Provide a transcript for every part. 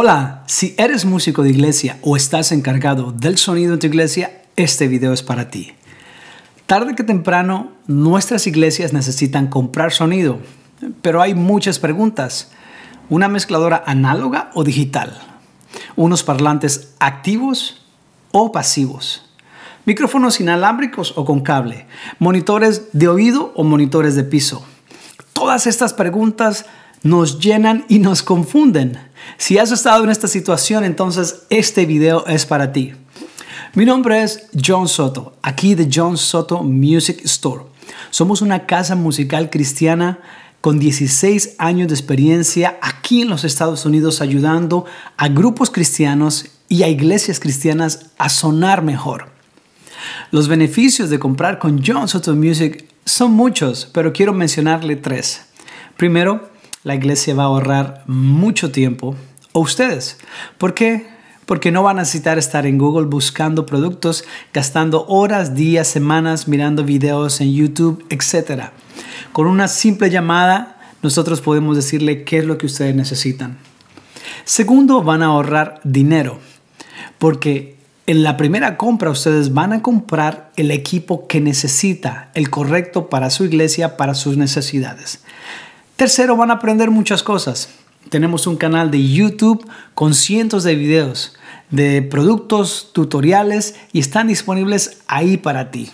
Hola, si eres músico de iglesia o estás encargado del sonido en tu iglesia, este video es para ti. Tarde que temprano, nuestras iglesias necesitan comprar sonido, pero hay muchas preguntas. ¿Una mezcladora análoga o digital? ¿Unos parlantes activos o pasivos? ¿Micrófonos inalámbricos o con cable? ¿Monitores de oído o monitores de piso? Todas estas preguntas nos llenan y nos confunden. Si has estado en esta situación, entonces este video es para ti. Mi nombre es John Soto, aquí de John Soto Music Store. Somos una casa musical cristiana con 16 años de experiencia aquí en los Estados Unidos ayudando a grupos cristianos y a iglesias cristianas a sonar mejor. Los beneficios de comprar con John Soto Music son muchos, pero quiero mencionarle tres. Primero, la iglesia va a ahorrar mucho tiempo, o ustedes. ¿Por qué? Porque no van a necesitar estar en Google buscando productos, gastando horas, días, semanas, mirando videos en YouTube, etc. Con una simple llamada, nosotros podemos decirle qué es lo que ustedes necesitan. Segundo, van a ahorrar dinero, porque en la primera compra ustedes van a comprar el equipo que necesita, el correcto para su iglesia, para sus necesidades. Tercero, van a aprender muchas cosas. Tenemos un canal de YouTube con cientos de videos, de productos, tutoriales y están disponibles ahí para ti.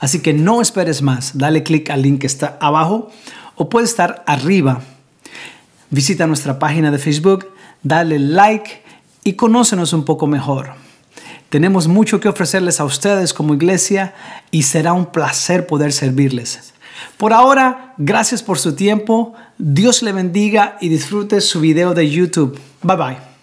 Así que no esperes más, dale clic al link que está abajo o puede estar arriba. Visita nuestra página de Facebook, dale like y conócenos un poco mejor. Tenemos mucho que ofrecerles a ustedes como iglesia y será un placer poder servirles. Por ahora, gracias por su tiempo, Dios le bendiga y disfrute su video de YouTube. Bye bye.